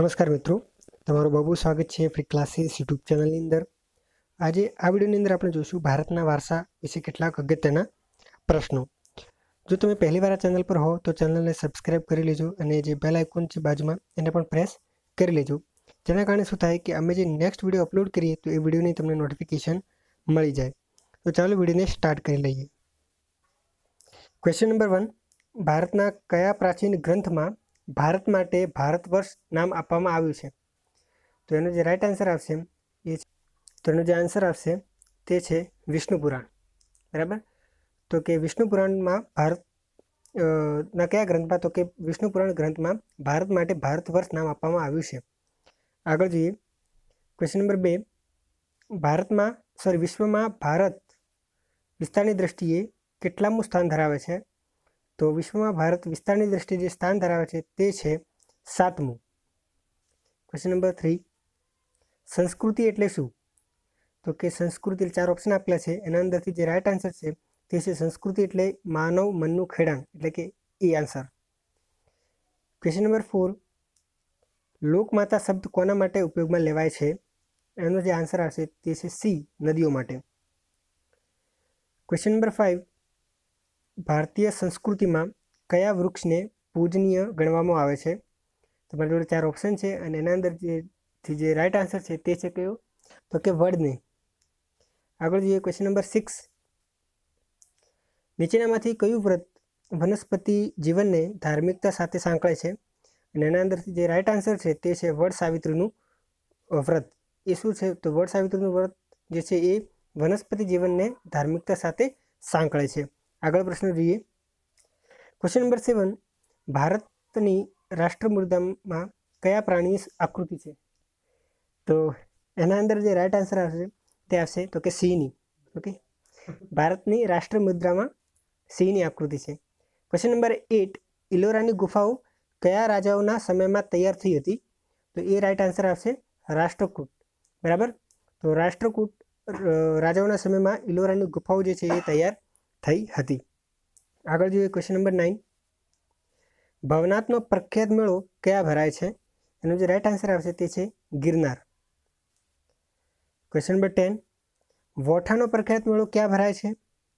નમસ્કાર મિત્રો તમારું બહુ સ્વાગત છે ફ્રી ક્લાસીસ યુટ્યુબ ચેનલની અંદર આજે આ વિડીયોની અંદર આપણે જોઈશું ભારતના વારસા વિશે કેટલાક અગત્યના પ્રશ્નો જો તમે પહેલીવાર આ ચેનલ પર હો તો ચેનલને સબસ્ક્રાઇબ કરી લેજો અને જે બેલ આઇકોન છે બાજુમાં એને પણ પ્રેસ કરી લેજો જેના કારણે શું થાય કે અમે જે નેક્સ્ટ વિડીયો અપલોડ કરીએ તો એ વિડીયોની તમને નોટિફિકેશન મળી જાય તો ચાલો વિડીયોને સ્ટાર્ટ કરી લઈએ ક્વેશ્ચન નંબર વન ભારતના કયા પ્રાચીન ગ્રંથમાં ભારત માટે ભારત વર્ષ નામ આપવામાં આવ્યું છે તો એનો જે રાઈટ આન્સર આવશે એ છે તો એનો જે આન્સર આવશે તે છે વિષ્ણુપુરાણ બરાબર તો કે વિષ્ણુપુરાણમાં પુરાણમાં ભારત ના કયા ગ્રંથમાં તો કે વિષ્ણુપુરાણ ગ્રંથમાં ભારત માટે ભારત વર્ષ નામ આપવામાં આવ્યું છે આગળ જોઈએ ક્વેશ્ચન નંબર બે ભારતમાં સોરી વિશ્વમાં ભારત વિસ્તારની દ્રષ્ટિએ કેટલામું સ્થાન ધરાવે છે તો વિશ્વમાં ભારત વિસ્તારની દ્રષ્ટિએ જે સ્થાન ધરાવે છે તે છે સાતમું ક્વેશ્ચન નંબર થ્રી સંસ્કૃતિ એટલે શું તો કે સંસ્કૃતિ ચાર ઓપ્શન આપેલા છે એના અંદરથી જે રાઇટ આન્સર છે તે છે સંસ્કૃતિ એટલે માનવ મનનું ખેડાણ એટલે કે એ આન્સર ક્વેશ્ચન નંબર ફોર લોકમાતા શબ્દ કોના માટે ઉપયોગમાં લેવાય છે એનો જે આન્સર આવશે તે છે સી નદીઓ માટે ક્વેશ્ચન નંબર ફાઇવ ભારતીય સંસ્કૃતિમાં કયા વૃક્ષને પૂજનીય ગણવામાં આવે છે તમારી જોડે ચાર ઓપ્શન છે અને એના અંદર જેથી જે રાઇટ આન્સર છે તે છે કયો તો કે વડને આગળ જોઈએ ક્વેશ્ચન નંબર સિક્સ નીચેનામાંથી કયું વ્રત વનસ્પતિ જીવનને ધાર્મિકતા સાથે સાંકળે છે અને એના અંદરથી જે રાઇટ આન્સર છે તે છે વડ સાવિત્રીનું વ્રત એ શું છે તો વડ સાવિત્રીનું વ્રત જે છે એ વનસ્પતિ જીવનને ધાર્મિકતા સાથે સાંકળે છે આગળ પ્રશ્ન જોઈએ ક્વેશ્ચન નંબર સેવન ભારતની રાષ્ટ્ર મૃદામાં કયા પ્રાણીની આકૃતિ છે તો એના અંદર જે રાઈટ આન્સર આવશે તે આવશે તો કે સિંહની ઓકે ભારતની રાષ્ટ્ર મુદ્રામાં સિંહની આકૃતિ છે ક્વેશ્ચન નંબર એટ ઇલોરાની ગુફાઓ કયા રાજાઓના સમયમાં તૈયાર થઈ હતી તો એ રાઈટ આન્સર આવશે રાષ્ટ્રકૂટ બરાબર તો રાષ્ટ્રકૂટ રાજાઓના સમયમાં ઇલોરાની ગુફાઓ જે છે એ તૈયાર થઈ હતી આગળ જોઈએ ક્વેશ્ચન નંબર નાઇન ભવનાથનો પ્રખ્યાત મેળો કયા ભરાય છે એનો જે રાઇટ આન્સર આવશે તે છે ગિરનાર ક્વેશ્ચન નંબર ટેન વોઠાનો પ્રખ્યાત મેળો ક્યાં ભરાય છે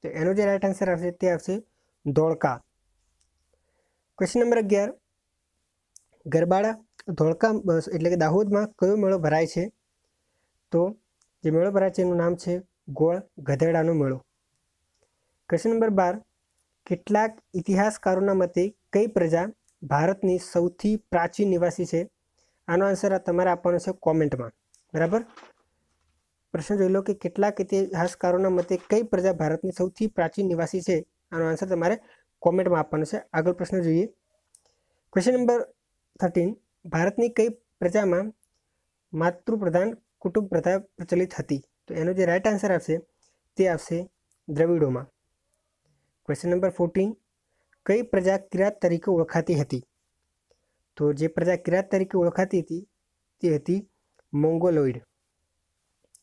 તો એનો જે રાઈટ આન્સર આવશે તે આવશે ધોળકા ક્વેશ્ચન નંબર અગિયાર ગરબાડા ધોળકા એટલે કે દાહોદમાં કયો મેળો ભરાય છે તો જે મેળો ભરાય છે એનું નામ છે ગોળ ગધેડાનો મેળો ક્વેશ્ચન નંબર બાર કેટલાક ઇતિહાસકારોના મતે કઈ પ્રજા ભારતની સૌથી પ્રાચીન નિવાસી છે આનો આન્સર આ તમારે આપવાનો છે કોમેન્ટમાં બરાબર પ્રશ્ન જોઈ લો કે કેટલાક ઇતિહાસકારોના મતે કઈ પ્રજા ભારતની સૌથી પ્રાચીન નિવાસી છે આનો આન્સર તમારે કોમેન્ટમાં આપવાનો છે આગળ પ્રશ્ન જોઈએ ક્વેશ્ચન નંબર થર્ટીન ભારતની કઈ પ્રજામાં માતૃપ્રધાન કુટુંબ પ્રથા પ્રચલિત હતી તો એનો જે રાઇટ આન્સર આવશે તે આવશે દ્રવિડોમાં ક્વેશ્ચન નંબર ફોર્ટીન કઈ પ્રજા કિરાત તરીકે ઓળખાતી હતી તો જે પ્રજા કિરાત તરીકે ઓળખાતી હતી તે હતી મોંગોલોઇડ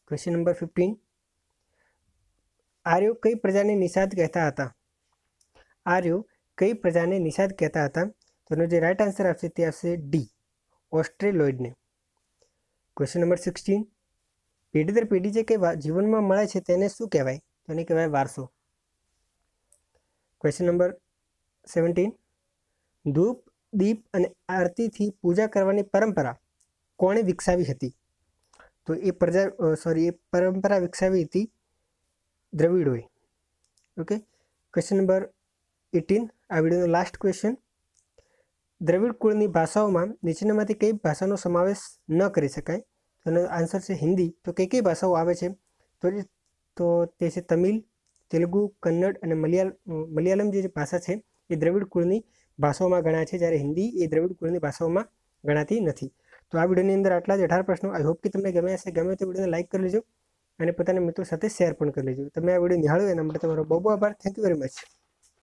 ક્વેશ્ચન નંબર ફિફ્ટીન આર્યો કઈ પ્રજાને નિષાદ કહેતા હતા આર્યો કઈ પ્રજાને નિષાદ કહેતા હતા તેનો જે રાઇટ આન્સર આવશે તે આવશે ડી ઓસ્ટ્રેલોઇડને ક્વેશ્ચન નંબર સિક્સટીન પેઢી દર પેઢી જે કે જીવનમાં મળે છે તેને શું કહેવાય તેને કહેવાય વારસો ક્વેશ્ચન નંબર સેવન્ટીન ધૂપ દીપ અને આરતીથી પૂજા કરવાની પરંપરા કોણે વિકસાવી હતી તો એ પ્રજા સોરી એ પરંપરા વિકસાવી હતી દ્રવિડોએ ઓકે ક્વેશ્ચન નંબર એટીન આ વિડીયોનો લાસ્ટ ક્વેશ્ચન દ્રવિડ કુળની ભાષાઓમાં નીચેનામાંથી કઈ ભાષાનો સમાવેશ ન કરી શકાય તો એનો આન્સર છે હિન્દી તો કઈ કઈ ભાષાઓ આવે છે તો તો તે છે તમિલ તેલુગુ કન્નડ અને મલયાલ મલયાલમ જે ભાષા છે એ દ્રવિડ કુળની ભાષાઓમાં ગણાય છે જ્યારે હિન્દી એ દ્રવિડ કુળની ભાષાઓમાં ગણાતી નથી તો આ વિડીયોની અંદર આટલા જ અઢાર પ્રશ્નો આઈ હોપ કે તમને ગમ્યા હશે ગમે તો વિડીયોને લાઇક કરી લેજો અને પોતાના મિત્રો સાથે શેર પણ કરી લેજો તમે આ વિડીયો નિહાળો એના માટે તમારો બહુ બહુ આભાર થેન્ક યુ વેરી મચ